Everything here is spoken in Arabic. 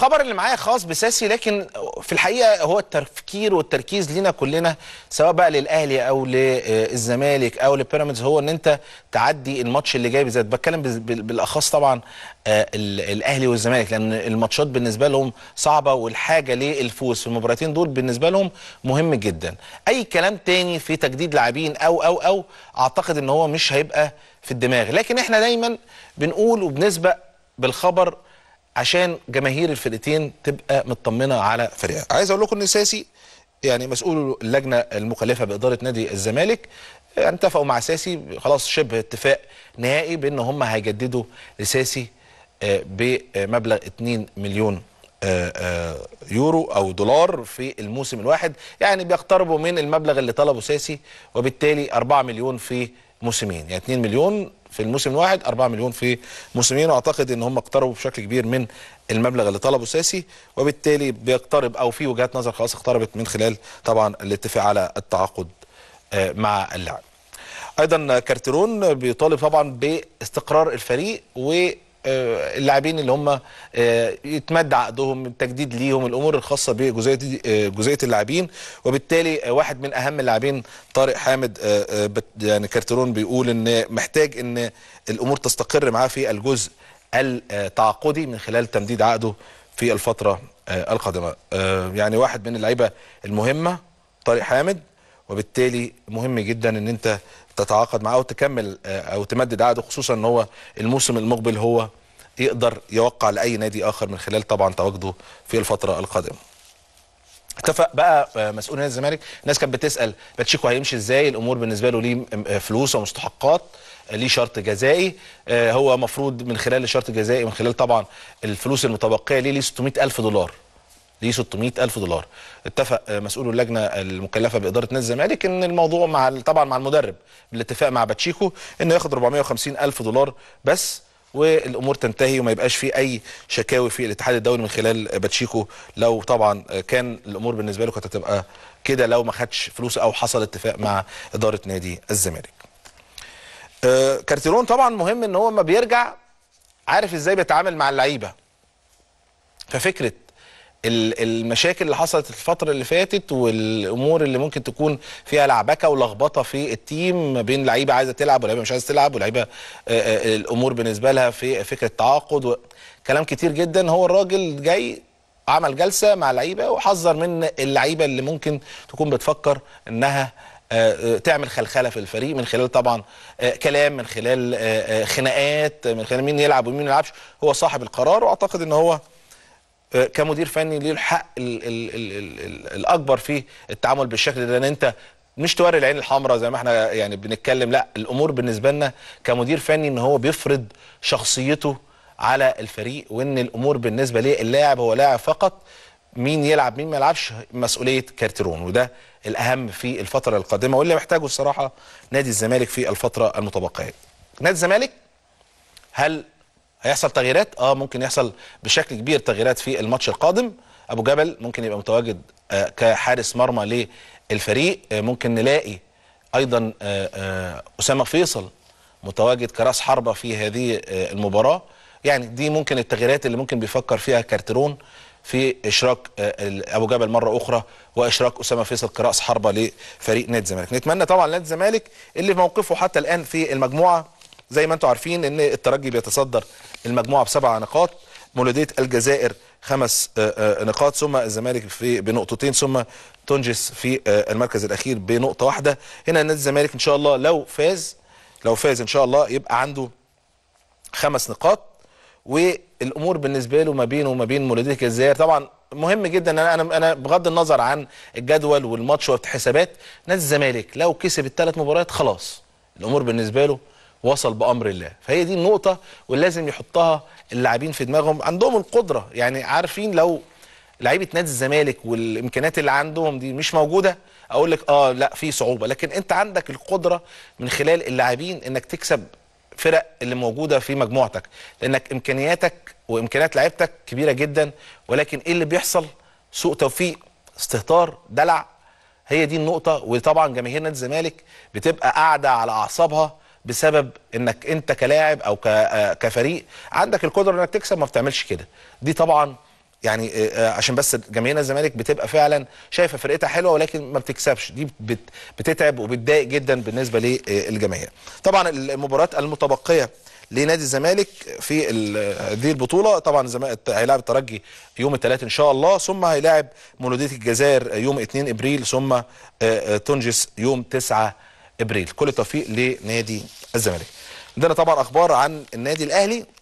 الخبر اللي معايا خاص بساسي لكن في الحقيقه هو التفكير والتركيز لينا كلنا سواء بقى للاهلي او للزمالك او للبيراميدز هو ان انت تعدي الماتش اللي جاي بالذات بتكلم بالاخص طبعا آه، الاهلي والزمالك لان الماتشات بالنسبه لهم صعبه والحاجه للفوز في المباراتين دول بالنسبه لهم مهم جدا اي كلام تاني في تجديد لاعبين او او او اعتقد ان هو مش هيبقى في الدماغ لكن احنا دايما بنقول وبنسبق بالخبر عشان جماهير الفرقتين تبقى مطمنه على فريقها عايز اقول لكم ان ساسي يعني مسؤول اللجنه المكلفه باداره نادي الزمالك اتفقوا مع ساسي خلاص شبه اتفاق نهائي بان هم هيجددوا لساسي آه، بمبلغ 2 مليون آه، آه، يورو او دولار في الموسم الواحد يعني بيقتربوا من المبلغ اللي طلبه ساسي وبالتالي 4 مليون في موسمين يعني 2 مليون في الموسم الواحد 4 مليون في موسمين واعتقد ان هم اقتربوا بشكل كبير من المبلغ اللي طلبه ساسي وبالتالي بيقترب او في وجهات نظر خلاص اقتربت من خلال طبعا الاتفاق على التعاقد آه، مع اللاعب. ايضا كارترون بيطالب طبعا باستقرار الفريق و آه، اللاعبين اللي هم آه، يتمد عقدهم التجديد ليهم الامور الخاصه بجزئيه آه، جزئيه اللاعبين وبالتالي واحد من اهم اللاعبين طارق حامد يعني كارترون بيقول ان محتاج ان الامور تستقر معاه في الجزء التعاقدي من خلال تمديد عقده في الفتره القادمه يعني واحد من اللعيبه المهمه طارق حامد وبالتالي مهم جدا ان انت تتعاقد معاه وتكمل آه، او تمدد عقده خصوصا ان هو الموسم المقبل هو يقدر يوقع لاي نادي اخر من خلال طبعا تواجده في الفتره القادمه اتفق بقى آه، مسؤول نادي الزمالك الناس كانت بتسال باتشيكو هيمشي ازاي الامور بالنسبه له ليه آه، فلوس ومستحقات ليه شرط جزائي هو مفروض من خلال الشرط الجزائي من خلال طبعا الفلوس المتبقيه ليه ليه 600 الف دولار ل 600 الف دولار اتفق مسؤول اللجنه المكلفه باداره نادي الزمالك ان الموضوع مع طبعا مع المدرب بالاتفاق مع باتشيكو انه ياخد 450 الف دولار بس والامور تنتهي وما يبقاش في اي شكاوي في الاتحاد الدولي من خلال باتشيكو لو طبعا كان الامور بالنسبه له كانت هتبقى كده لو ما خدش فلوس او حصل اتفاق مع اداره نادي الزمالك. آه، كارتيرون طبعا مهم ان هو لما بيرجع عارف ازاي بيتعامل مع اللعيبه. ففكره المشاكل اللي حصلت الفتره اللي فاتت والامور اللي ممكن تكون فيها لعبكه ولخبطه في التيم بين لعيبه عايزه تلعب ولعيبه مش عايزه تلعب ولعيبه آه، آه، آه، الامور بالنسبه لها في فكره التعاقد كلام كتير جدا هو الراجل جاي عمل جلسه مع لعيبه وحذر من اللعيبه اللي ممكن تكون بتفكر انها تعمل خلخله في الفريق من خلال طبعا كلام من خلال خناقات من خلال مين يلعب ومين ما يلعبش هو صاحب القرار واعتقد ان هو آه، كمدير فني ليه الحق الـ الـ الـ الـ الاكبر في التعامل بالشكل ده ان انت مش توري العين الحمراء زي ما احنا يعني بنتكلم لا الامور بالنسبه لنا كمدير فني ان هو بيفرض شخصيته على الفريق وان الامور بالنسبه ليه اللاعب هو لاعب فقط مين يلعب مين ما يلعبش مسؤوليه كارتيرون وده الاهم في الفتره القادمه واللي محتاجه الصراحه نادي الزمالك في الفتره المتبقيه نادي الزمالك هل هيحصل تغييرات اه ممكن يحصل بشكل كبير تغييرات في الماتش القادم ابو جبل ممكن يبقى متواجد آه، كحارس مرمى للفريق آه، ممكن نلاقي ايضا آه، اسامه فيصل متواجد كراس حربه في هذه المباراه يعني دي ممكن التغييرات اللي ممكن بيفكر فيها كارترون في اشراك ابو جبل مره اخرى واشراك اسامه فيصل كراس حربه لفريق نادي الزمالك نتمنى طبعا نادي الزمالك اللي في موقفه حتى الان في المجموعه زي ما انتم عارفين ان الترجي بيتصدر المجموعه بسبع نقاط مولوديه الجزائر خمس آه، آه، نقاط ثم الزمالك في بنقطتين ثم تونجس في آه، المركز الاخير بنقطه واحده هنا نادي الزمالك ان شاء الله لو فاز لو فاز ان شاء الله يبقى عنده خمس نقاط والامور بالنسبه له ما بينه وما بين مولوديه الجزائر طبعا مهم جدا انا انا انا بغض النظر عن الجدول والماتش والحسابات نادي الزمالك لو كسب الثلاث مباريات خلاص الامور بالنسبه له وصل بامر الله فهي دي النقطه ولازم يحطها اللاعبين في دماغهم عندهم القدره يعني عارفين لو لعيبه نادي الزمالك والامكانيات اللي عندهم دي مش موجوده اقول لك اه لا في صعوبه لكن انت عندك القدره من خلال اللاعبين انك تكسب الفرق اللي موجوده في مجموعتك لانك امكانياتك وامكانيات لعيبتك كبيره جدا ولكن ايه اللي بيحصل سوء توفيق استهتار دلع هي دي النقطه وطبعا جماهير نادي الزمالك بتبقى قاعده على اعصابها بسبب انك انت كلاعب او آه، كفريق عندك القدره انك تكسب ما بتعملش كده دي طبعا يعني آه، آه، عشان بس جماهير الزمالك بتبقى فعلا شايفه فرقتها حلوه ولكن ما بتكسبش دي بتتعب وبتضايق جدا بالنسبه للجماهير طبعا المباريات المتبقيه لنادي الزمالك في دي البطوله طبعا هيلاعب الترجي يوم الثلاث ان شاء الله ثم هيلاعب مولوديه الجزائر يوم 2 ابريل ثم تونجس يوم 9 ابريل كل التوفيق لنادي الزمالك عندنا طبعا اخبار عن النادي الاهلي